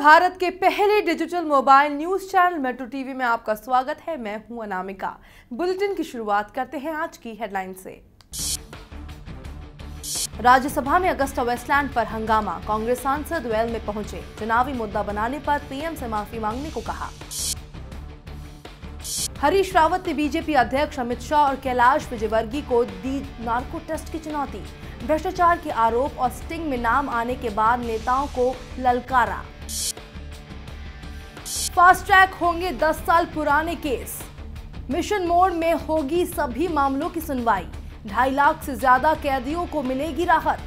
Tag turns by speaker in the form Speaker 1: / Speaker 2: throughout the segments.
Speaker 1: भारत के पहले digital mobile news channel metro TV में आपका स्वागत है मैं हूं अनामिका बुलेटिन की शुरुआत करते हैं आज की हेडलाइन से राज्यसभा में अगस्ता वेस्टलैंड पर हंगामा कांग्रेस सांसद वेल में पहुंचे चुनावी मुद्दा बनाने पर पीएम से माफी मांगने को कहा हरीश रावत ने बीजेपी अध्यक्ष अमित शाह और कैलाश विजयवर्गीय को दी नार्को टेस्ट की चुनौती भ्रष्टाचार के आरोप और स्टिंग में नाम आने के बाद नेताओं को ललकारा फास्ट ट्रैक होंगे 10 साल पुराने केस मिशन मोड में होगी सभी मामलों की सुनवाई ढाई लाख से ज्यादा कैदियों को मिलेगी राहत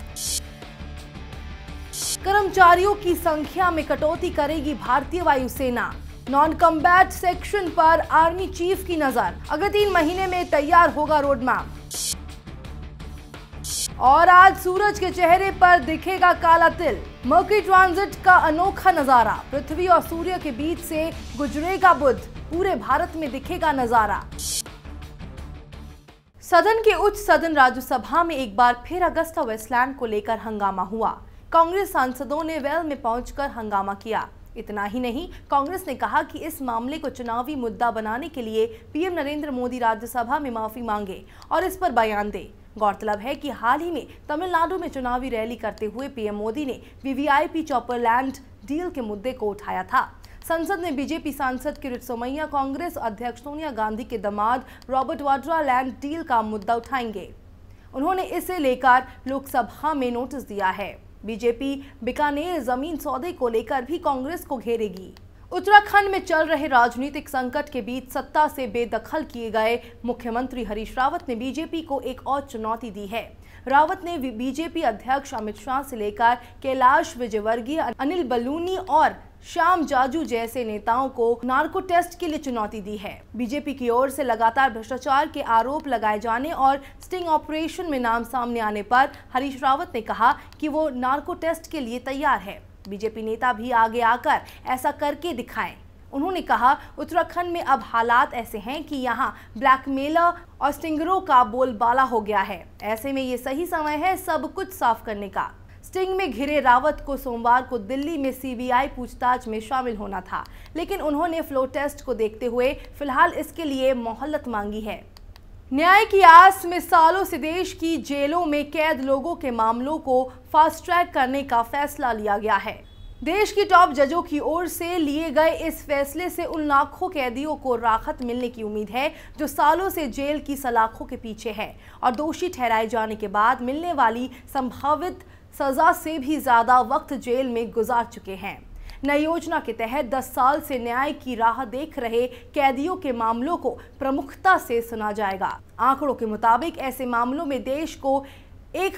Speaker 1: कर्मचारियों की संख्या में कटौती करेगी भारतीय वायुसेना नॉन कम्बैट सेक्शन पर आर्मी चीफ की नजर अगले तीन महीने में तैयार होगा रोडमैप और आज सूरज के चेहरे पर दिखेगा काला तिल मर्की ट्रांजिट का अनोखा नजारा पृथ्वी और सूर्य के बीच से गुजरेगा बुध पूरे भारत में दिखेगा नजारा सदन के उच्च सदन राज्यसभा में एक बार फिर अगस्ता वेस्टलैंड को लेकर हंगामा हुआ कांग्रेस सांसदों ने वेल में पहुंचकर हंगामा किया इतना ही नहीं कांग्रेस ने कहा कि इस मामले को चुनावी मुद्दा बनाने के लिए पीएम नरेंद्र मोदी राज्यसभा में माफी मांगे और इस पर बयान दें गौरतलब है कि हाल ही में तमिलनाडु में चुनावी रैली करते हुए पीएम मोदी ने वीवीआईपी चॉपर लैंड डील के मुद्दे को उठाया था संसद में बीजेपी सांसद किरिट सोमैया कांग्रेस अध्यक्ष सोनिया गांधी के दमाद रॉबर्ट वाड्रा लैंड डील का मुद्दा उठाएंगे उन्होंने इसे लेकर लोकसभा में नोटिस दिया है बीजेपी बीकानेर जमीन सौदे को लेकर भी कांग्रेस को घेरेगी उत्तराखंड में चल रहे राजनीतिक संकट के बीच सत्ता से बेदखल किए गए मुख्यमंत्री हरीश रावत ने बीजेपी को एक और चुनौती दी है रावत ने बीजेपी अध्यक्ष अमित शाह से लेकर कैलाश विजयवर्गीय अनिल बलूनी और श्याम जाजू जैसे नेताओं को नार्को टेस्ट के लिए चुनौती दी है बीजेपी की ओर से लगातार भ्रष्टाचार के आरोप लगाए जाने और स्टिंग ऑपरेशन में नाम सामने आने पर हरीश रावत ने कहा कि वो नार्को टेस्ट के लिए तैयार है बीजेपी नेता भी आगे आकर ऐसा करके दिखाएं उन्होंने कहा उत्तराखंड में अब हालात ऐसे हैं कि यहाँ ब्लैकमेलर और स्टिंगरों का बोलबाला हो गया है ऐसे में ये सही समय है सब कुछ साफ करने का स्टिंग में घिरे रावत को सोमवार को दिल्ली में सीबीआई पूछताछ में शामिल होना था लेकिन उन्होंने फ्लो टेस्ट को देखते हुए फिलहाल इसके लिए मोहलत मांगी है न्याय की आस में सालों से देश की जेलों में कैद लोगों के मामलों को फास्ट ट्रैक करने का फैसला लिया गया है देश की टॉप जजों की ओर से लिए गए इस फैसले से उन लाखों कैदियों को राहत मिलने की उम्मीद है जो सालों से जेल की सलाखों के पीछे हैं और दोषी ठहराए जाने के बाद मिलने वाली संभावित सजा से भी ज़्यादा वक्त जेल में गुजार चुके हैं नई योजना के तहत 10 साल से न्याय की राह देख रहे कैदियों के मामलों को प्रमुखता से सुना जाएगा आंकड़ों के मुताबिक ऐसे मामलों में देश को एक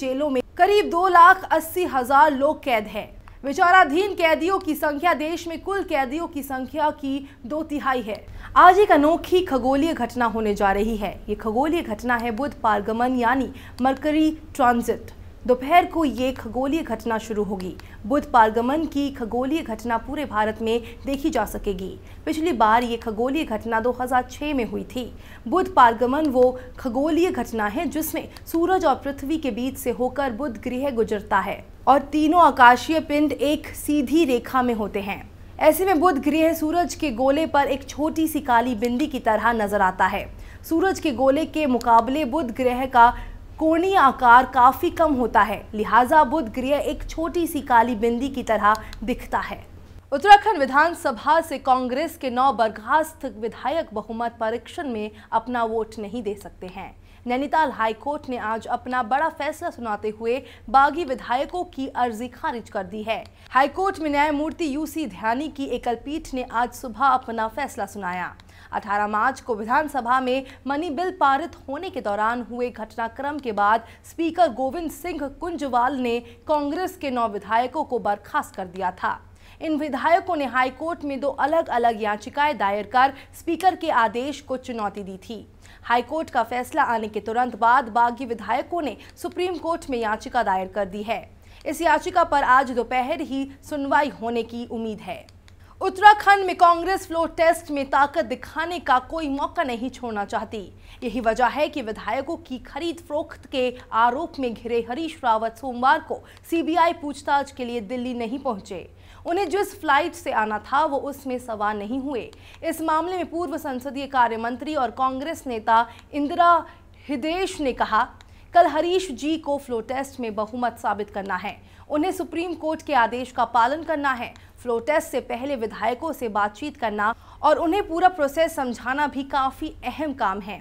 Speaker 1: जेलों में करीब दो लाख अस्सी हजार लोग कैद हैं विचाराधीन कैदियों की संख्या देश में कुल कैदियों की संख्या की दो तिहाई है आज एक अनोखी खगोलीय घटना होने जा रही है ये खगोलीय घटना है बुध पारगमन यानी मरकरी ट्रांजिट दोपहर को ये खगोलीय घटना शुरू होगी बुध पारगमन की खगोलीय घटना पूरे भारत में देखी जा सकेगी पिछली बार ये खगोलीय घटना 2006 में हुई थी बुध पारगमन वो खगोलीय घटना है जिसमें सूरज और पृथ्वी के बीच से होकर बुध गृह गुजरता है और तीनों आकाशीय पिंड एक सीधी रेखा में होते हैं ऐसे में बुध गृह सूरज के गोले पर एक छोटी सी काली बिंदी की तरह नजर आता है सूरज के गोले के मुकाबले बुध ग्रह का कोणीय आकार काफ़ी कम होता है लिहाजा बुध ग्रह एक छोटी सी काली बिंदी की तरह दिखता है उत्तराखंड विधानसभा से कांग्रेस के नौ बर्खास्त विधायक बहुमत परीक्षण में अपना वोट नहीं दे सकते हैं नैनीताल हाईकोर्ट ने आज अपना बड़ा फैसला सुनाते हुए बागी विधायकों की अर्जी खारिज कर दी है हाईकोर्ट में न्यायमूर्ति यूसी ध्यानी की एकल पीठ ने आज सुबह अपना फैसला सुनाया 18 मार्च को विधानसभा में मनी बिल पारित होने के दौरान हुए घटनाक्रम के बाद स्पीकर गोविंद सिंह कुंजवाल ने कांग्रेस के नौ विधायकों को बर्खास्त कर दिया था इन विधायकों ने हाईकोर्ट में दो अलग अलग याचिकाएं दायर कर स्पीकर के आदेश को चुनौती दी थी हाईकोर्ट का फैसला आने के तुरंत बाद बागी विधायकों ने सुप्रीम कोर्ट में याचिका दायर कर दी है इस याचिका पर आज दोपहर ही सुनवाई होने की उम्मीद है उत्तराखंड में कांग्रेस फ्लोर टेस्ट में ताकत दिखाने का कोई मौका नहीं छोड़ना चाहती यही वजह है कि विधायकों की खरीद फरोख्त के आरोप में घिरे हरीश रावत सोमवार को सीबीआई पूछताछ के लिए दिल्ली नहीं पहुंचे उन्हें जिस फ्लाइट से आना था वो उसमें सवार नहीं हुए इस मामले में पूर्व संसदीय कार्य मंत्री और कांग्रेस नेता इंदिरा हिदेश ने कहा कल हरीश जी को फ्लो टेस्ट में बहुमत साबित करना है उन्हें सुप्रीम कोर्ट के आदेश का पालन करना है फ्लो टेस्ट से पहले विधायकों से बातचीत करना और उन्हें पूरा प्रोसेस समझाना भी काफ़ी अहम काम है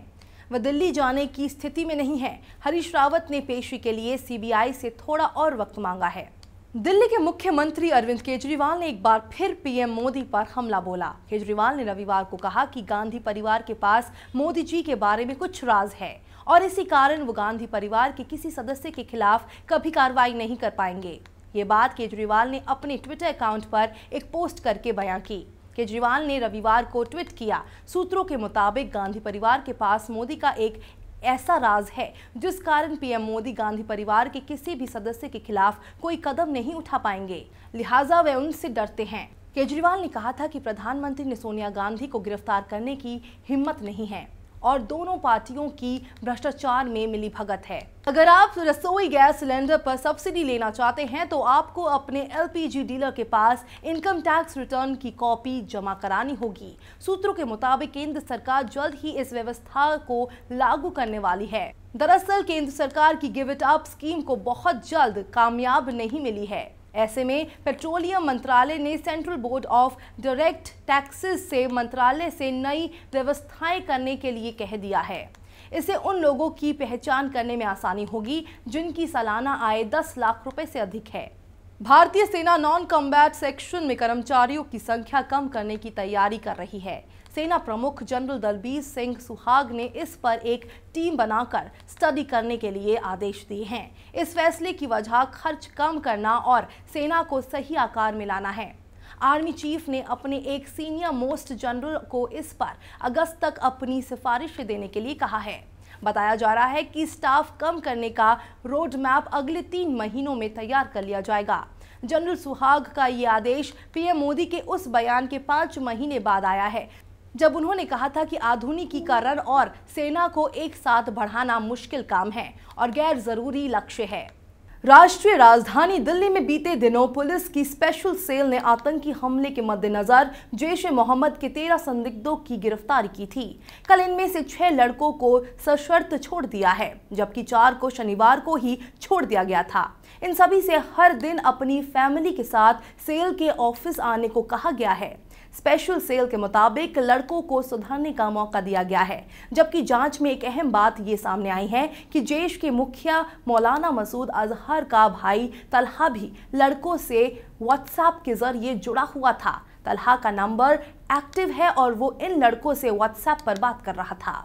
Speaker 1: वह दिल्ली जाने की स्थिति में नहीं है हरीश रावत ने पेशी के लिए सीबीआई से थोड़ा और वक्त मांगा है दिल्ली के मुख्यमंत्री अरविंद केजरीवाल ने एक बार फिर पीएम मोदी पर हमला बोला केजरीवाल ने रविवार को कहा कि गांधी परिवार के पास मोदी जी के बारे में कुछ राज है और इसी कारण वो गांधी परिवार के किसी सदस्य के खिलाफ कभी कार्रवाई नहीं कर पाएंगे ये बात केजरीवाल ने अपने ट्विटर अकाउंट पर एक पोस्ट करके बयां की केजरीवाल ने रविवार को ट्वीट किया सूत्रों के मुताबिक गांधी परिवार के पास मोदी का एक ऐसा राज है जिस कारण पीएम मोदी गांधी परिवार के किसी भी सदस्य के खिलाफ कोई कदम नहीं उठा पाएंगे लिहाजा वे उनसे डरते हैं केजरीवाल ने कहा था कि प्रधानमंत्री ने सोनिया गांधी को गिरफ्तार करने की हिम्मत नहीं है और दोनों पार्टियों की भ्रष्टाचार में मिली भगत है अगर आप रसोई गैस सिलेंडर पर सब्सिडी लेना चाहते हैं तो आपको अपने एलपीजी डीलर के पास इनकम टैक्स रिटर्न की कॉपी जमा करानी होगी सूत्रों के मुताबिक केंद्र सरकार जल्द ही इस व्यवस्था को लागू करने वाली है दरअसल केंद्र सरकार की गिव इट अप स्कीम को बहुत जल्द कामयाब नहीं मिली है ऐसे में पेट्रोलियम मंत्रालय ने central board of direct taxes से मंत्रालय से नई व्यवस्थाएं करने के लिए कह दिया है इससे उन लोगों की पहचान करने में आसानी होगी जिनकी सालाना आय 10 लाख रुपए से अधिक है भारतीय सेना नॉन कॉम्बैट सेक्शन में कर्मचारियों की संख्या कम करने की तैयारी कर रही है सेना प्रमुख जनरल दलबीर सिंह सुहाग ने इस पर एक टीम बनाकर स्टडी करने के लिए आदेश दिए हैं इस फैसले की वजह खर्च कम करना और सेना को सही आकार मिलाना है आर्मी चीफ ने अपने एक सीनियर मोस्ट जनरल को इस पर अगस्त तक अपनी सिफारिश देने के लिए कहा है बताया जा रहा है कि स्टाफ कम करने का रोड मैप अगले तीन महीनों में तैयार कर लिया जाएगा जनरल सुहाग का ये आदेश पीएम मोदी के उस बयान के पांच महीने बाद आया है जब उन्होंने कहा था कि आधुनिकीकरण और सेना को एक साथ बढ़ाना मुश्किल काम है और गैर जरूरी लक्ष्य है राष्ट्रीय राजधानी दिल्ली में बीते दिनों पुलिस की स्पेशल सेल ने आतंकी हमले के मद्देनजर जैश ए मोहम्मद के तेरह संदिग्धों की गिरफ्तारी की थी कल इनमें से छह लड़कों को सशर्त छोड़ दिया है जबकि चार को शनिवार को ही छोड़ दिया गया था इन सभी से हर दिन अपनी फैमिली के साथ सेल के ऑफिस आने को कहा गया है स्पेशल सेल के मुताबिक लड़कों को सुधारने का मौका दिया गया है जबकि जांच में एक अहम बात ये सामने आई है कि जेश के मुखिया मौलाना मसूद अजहर का भाई तलहा भी लड़कों से व्हाट्सएप के जरिए जुड़ा हुआ था तलहा का नंबर एक्टिव है और वो इन लड़कों से व्हाट्सएप पर बात कर रहा था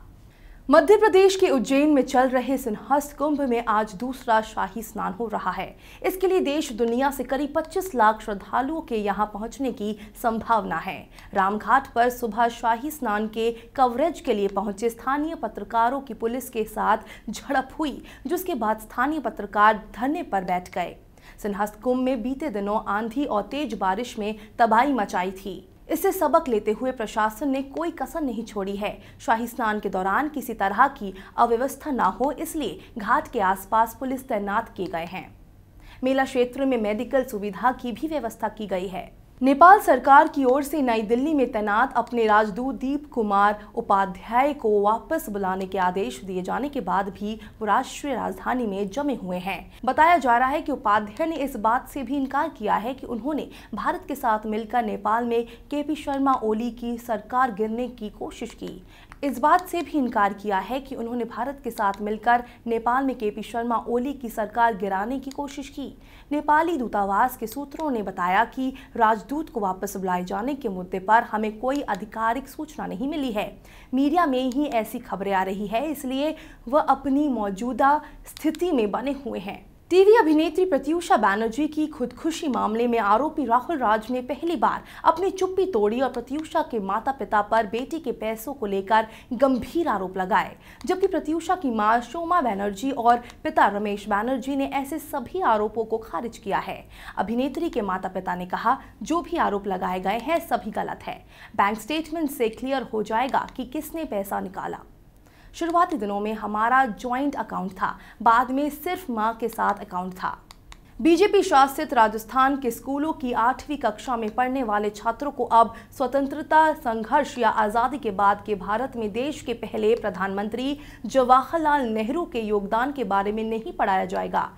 Speaker 1: मध्य प्रदेश के उज्जैन में चल रहे सिंहस्थ कुंभ में आज दूसरा शाही स्नान हो रहा है इसके लिए देश दुनिया से करीब 25 लाख श्रद्धालुओं के यहां पहुंचने की संभावना है रामघाट पर सुबह शाही स्नान के कवरेज के लिए पहुंचे स्थानीय पत्रकारों की पुलिस के साथ झड़प हुई जिसके बाद स्थानीय पत्रकार धरने पर बैठ गए सिंहस्थ कुंभ में बीते दिनों आंधी और तेज बारिश में तबाही मचाई थी इससे सबक लेते हुए प्रशासन ने कोई कसर नहीं छोड़ी है शाही स्नान के दौरान किसी तरह की अव्यवस्था ना हो इसलिए घाट के आसपास पुलिस तैनात किए गए हैं मेला क्षेत्र में मेडिकल सुविधा की भी व्यवस्था की गई है नेपाल सरकार की ओर से नई दिल्ली में तैनात अपने राजदूत दीप कुमार उपाध्याय को वापस बुलाने के आदेश दिए जाने के बाद भी वो राष्ट्रीय राजधानी में जमे हुए हैं बताया जा रहा है कि उपाध्याय ने इस बात से भी इनकार किया है कि उन्होंने भारत के साथ मिलकर नेपाल में के पी शर्मा ओली की सरकार गिरने की कोशिश की इस बात से भी इनकार किया है कि उन्होंने भारत के साथ मिलकर नेपाल में केपी शर्मा ओली की सरकार गिराने की कोशिश की नेपाली दूतावास के सूत्रों ने बताया कि राजदूत को वापस बुलाए जाने के मुद्दे पर हमें कोई आधिकारिक सूचना नहीं मिली है मीडिया में ही ऐसी खबरें आ रही है इसलिए वह अपनी मौजूदा स्थिति में बने हुए हैं टीवी अभिनेत्री प्रत्यूषा बैनर्जी की खुदकुशी मामले में आरोपी राहुल राज ने पहली बार अपनी चुप्पी तोड़ी और प्रत्यूषा के माता पिता पर बेटी के पैसों को लेकर गंभीर आरोप लगाए जबकि प्रत्यूषा की मां शोमा बैनर्जी और पिता रमेश बैनर्जी ने ऐसे सभी आरोपों को खारिज किया है अभिनेत्री के माता पिता ने कहा जो भी आरोप लगाए गए हैं सभी गलत है बैंक स्टेटमेंट से क्लियर हो जाएगा कि किसने पैसा निकाला शुरुआती दिनों में हमारा ज्वाइंट अकाउंट था बाद में सिर्फ माँ के साथ अकाउंट था बीजेपी शासित राजस्थान के स्कूलों की आठवीं कक्षा में पढ़ने वाले छात्रों को अब स्वतंत्रता संघर्ष या आज़ादी के बाद के भारत में देश के पहले प्रधानमंत्री जवाहरलाल नेहरू के योगदान के बारे में नहीं पढ़ाया जाएगा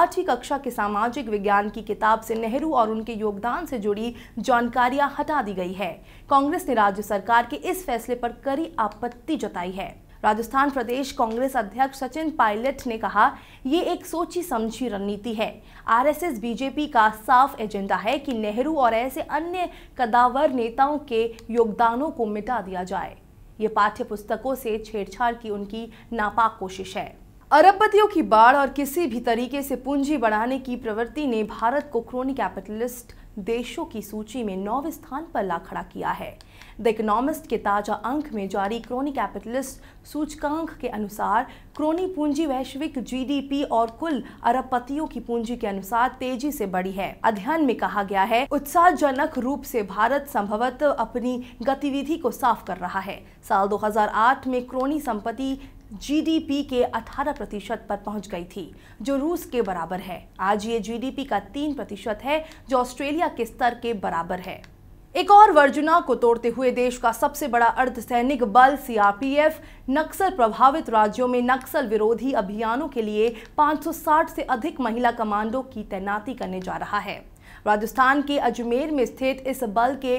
Speaker 1: आठवीं कक्षा के सामाजिक विज्ञान की किताब से नेहरू और उनके योगदान से जुड़ी जानकारियां हटा दी गई है कांग्रेस ने राज्य सरकार के इस फैसले पर कड़ी आपत्ति जताई है राजस्थान प्रदेश कांग्रेस अध्यक्ष सचिन पायलट ने कहा ये एक सोची समझी रणनीति है आरएसएस बीजेपी का साफ एजेंडा है कि नेहरू और ऐसे अन्य कदावर नेताओं के योगदानों को मिटा दिया जाए ये पाठ्य पुस्तकों से छेड़छाड़ की उनकी नापाक कोशिश है अरबपतियों की बाढ़ और किसी भी तरीके से पूंजी बढ़ाने की प्रवृत्ति ने भारत को क्रोनी कैपिटलिस्ट देशों की सूची में नौवे स्थान पर ला खड़ा किया है द इकोनॉमिस्ट के ताजा अंक में जारी क्रोनी कैपिटलिस्ट सूचकांक के अनुसार क्रोनी पूंजी वैश्विक जीडीपी और कुल अरबपतियों की पूंजी के अनुसार तेजी से बढ़ी है अध्ययन में कहा गया है उत्साहजनक रूप से भारत संभवत अपनी गतिविधि को साफ कर रहा है साल 2008 में क्रोनी संपत्ति जीडीपी के 18 प्रतिशत पर पहुंच गई थी जो रूस के बराबर है आज ये जीडीपी का 3 प्रतिशत है जो ऑस्ट्रेलिया के स्तर के बराबर है एक और वर्जुना को तोड़ते हुए देश का सबसे बड़ा अर्धसैनिक बल सीआरपीएफ नक्सल प्रभावित राज्यों में नक्सल विरोधी अभियानों के लिए 560 से अधिक महिला कमांडो की तैनाती करने जा रहा है राजस्थान के अजमेर में स्थित इस बल के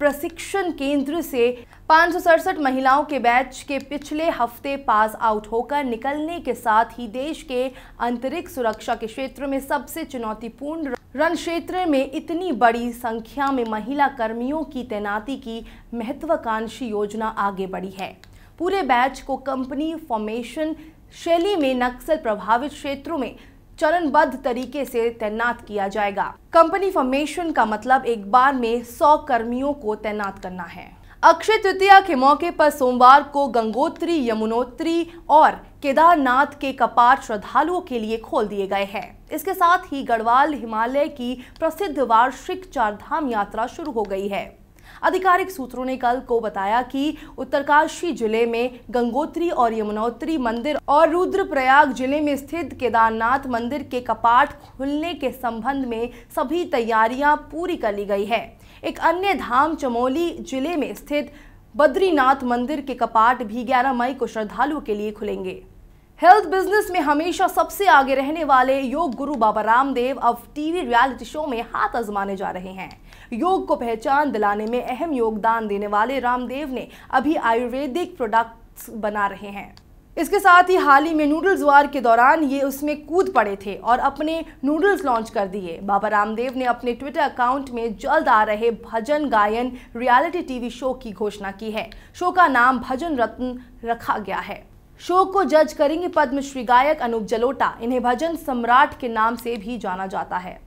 Speaker 1: प्रशिक्षण केंद्र से पाँच महिलाओं के बैच के पिछले हफ्ते पास आउट होकर निकलने के साथ ही देश के अंतरिक्ष सुरक्षा के क्षेत्र में सबसे चुनौतीपूर्ण रण क्षेत्र में इतनी बड़ी संख्या में महिला कर्मियों की तैनाती की महत्वाकांक्षी योजना आगे बढ़ी है पूरे बैच को कंपनी फॉर्मेशन शैली में नक्सल प्रभावित क्षेत्रों में चरणबद्ध तरीके से तैनात किया जाएगा कंपनी फॉर्मेशन का मतलब एक बार में सौ कर्मियों को तैनात करना है अक्षय तृतीया के मौके पर सोमवार को गंगोत्री यमुनोत्री और केदारनाथ के कपाट श्रद्धालुओं के लिए खोल दिए गए हैं इसके साथ ही गढ़वाल हिमालय की प्रसिद्ध वार्षिक चारधाम यात्रा शुरू हो गई है आधिकारिक सूत्रों ने कल को बताया कि उत्तरकाशी जिले में गंगोत्री और यमुनोत्री मंदिर और रुद्रप्रयाग जिले में स्थित केदारनाथ मंदिर के कपाट खुलने के संबंध में सभी तैयारियां पूरी कर ली गई है एक अन्य धाम चमोली जिले में स्थित बद्रीनाथ मंदिर के कपाट भी 11 मई को श्रद्धालुओं के लिए खुलेंगे हेल्थ बिजनेस में हमेशा सबसे आगे रहने वाले योग गुरु बाबा रामदेव अब टीवी रियलिटी शो में हाथ आजमाने जा रहे हैं योग को पहचान दिलाने में अहम योगदान देने वाले रामदेव ने अभी आयुर्वेदिक प्रोडक्ट्स बना रहे हैं इसके साथ ही हाल ही में नूडल्स वार के दौरान ये उसमें कूद पड़े थे और अपने नूडल्स लॉन्च कर दिए बाबा रामदेव ने अपने ट्विटर अकाउंट में जल्द आ रहे भजन गायन रियलिटी टीवी शो की घोषणा की है शो का नाम भजन रत्न रखा गया है शो को जज करेंगे पद्मश्री गायक अनूप जलोटा इन्हें भजन सम्राट के नाम से भी जाना जाता है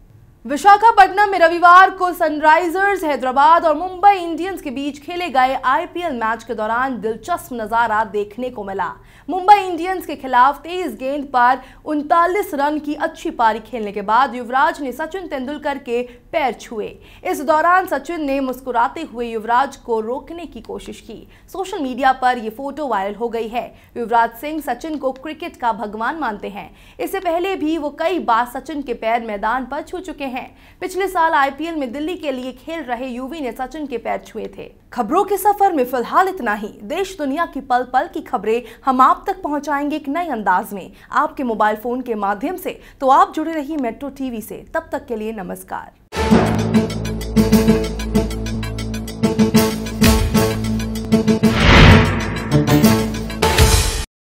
Speaker 1: विशाखापट्टनम में रविवार को सनराइजर्स हैदराबाद और मुंबई इंडियंस के बीच खेले गए आईपीएल मैच के दौरान दिलचस्प नजारा देखने को मिला मुंबई इंडियंस के खिलाफ तेज गेंद पर उनतालीस रन की अच्छी पारी खेलने के बाद युवराज ने सचिन तेंदुलकर के पैर छुए इस दौरान सचिन ने मुस्कुराते हुए युवराज को रोकने की कोशिश की सोशल मीडिया पर ये फोटो वायरल हो गई है युवराज सिंह सचिन को क्रिकेट का भगवान मानते हैं इससे पहले भी वो कई बार सचिन के पैर मैदान पर छू चुके हैं हैं पिछले साल आईपीएल में दिल्ली के लिए खेल रहे यूवी ने सचिन के पैर छुए थे खबरों के सफर में फिलहाल इतना ही देश दुनिया की पल पल की खबरें हम आप तक पहुंचाएंगे एक नए अंदाज में आपके मोबाइल फोन के माध्यम से तो आप जुड़े रहिए मेट्रो टीवी से तब तक के लिए नमस्कार